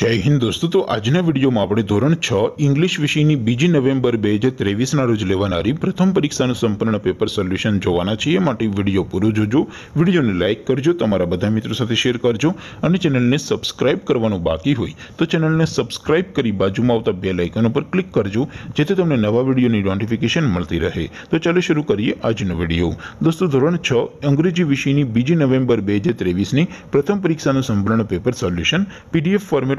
જય હિન્દ દોસ્તો તો આજના વિડીયોમાં આપણે ધોરણ છ ઇંગ્લિશ વિષયની બીજી નવેમ્બર બે હજાર ત્રેવીસના રોજ લેવાનારી પ્રથમ પરીક્ષાનું સંપૂર્ણ પેપર સોલ્યુશન જોવાના છીએ માટે વિડીયો પૂરો જોજો વિડીયોને લાઇક કરજો તમારા બધા મિત્રો સાથે શેર કરજો અને ચેનલને સબસ્ક્રાઇબ કરવાનું બાકી હોય તો ચેનલને સબસ્ક્રાઇબ કરી બાજુમાં આવતા બે લાઇકન ઉપર ક્લિક કરજો જેથી તમને નવા વિડીયોની નોટિફિકેશન મળતી રહે તો ચાલો શરૂ કરીએ આજનો વિડીયો દોસ્તો ધોરણ છ અંગ્રેજી વિષયની બીજી નવેમ્બર બે હજાર ત્રેવીસની પ્રથમ પરીક્ષાનું સંપૂર્ણ પેપર સોલ્યુશન પીડીએફ ફોર્મેટ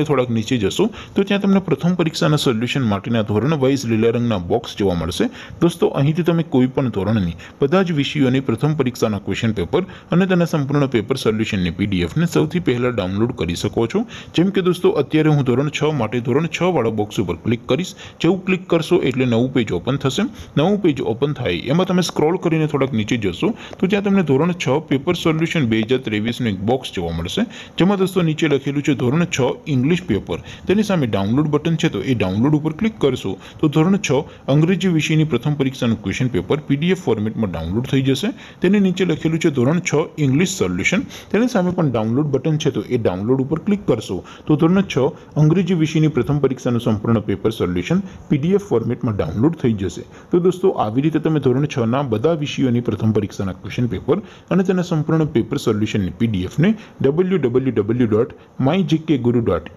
કરીને થોડાક નીચે જશો તો ત્યાં તમને પ્રથમ પરીક્ષાના સોલ્યુશન માટેના ધોરણ વાઇઝ લીલા રંગના બોક્સ જોવા મળશે દોસ્તો અહીંથી તમે કોઈ પણ ધોરણની બધા જ વિષયોની પ્રથમ પરીક્ષાના ક્વેશ્ચન પેપર અને તેના સંપૂર્ણ પેપર સોલ્યુશનની પીડીએફને સૌથી પહેલાં ડાઉનલોડ કરી શકો છો જેમ કે દોસ્તો અત્યારે હું ધોરણ છ માટે ધોરણ છ વાળા બોક્સ ઉપર ક્લિક કરીશ જેવું ક્લિક કરશો એટલે નવું પેજ ઓપન થશે નવું પેજ ઓપન થાય એમાં તમે સ્ક્રોલ કરીને થોડાક નીચે જશો તો ત્યાં તમને ધોરણ છ પેપર સોલ્યુશન બે હજાર ત્રેવીસનું એક બોક્સ જોવા મળશે જેમાં દોસ્તો નીચે લખેલું છે ધોરણ છ ઇંગ્લિશ ઇંગ્લિશ પેપર તેની સામે ડાઉનલોડ બટન છે તો એ ડાઉનલોડ ઉપર ક્લિક કરશો તો ધોરણ છ અંગ્રેજી વિષયની પ્રથમ પરીક્ષાનું ક્વેશ્ચન પેપર પીડીએફ ફોર્મેટમાં ડાઉનલોડ થઈ જશે તેની નીચે લખેલું છે ધોરણ છ ઇંગ્લિશ સોલ્યુશન તેની સામે પણ ડાઉનલોડ બટન છે તો એ ડાઉનલોડ ઉપર ક્લિક કરશો તો ધોરણ છ અંગ્રેજી વિષયની પ્રથમ પરીક્ષાનું સંપૂર્ણ પેપર સોલ્યુશન પીડીએફ ફોર્મેટમાં ડાઉનલોડ થઈ જશે તો દોસ્તો આવી રીતે તમે ધોરણ છ ના બધા વિષયોની પ્રથમ પરીક્ષાના ક્વેશ્ચન પેપર અને તેના સંપૂર્ણ પેપર સોલ્યુશનની પીડીએફને W W W dot my guru dot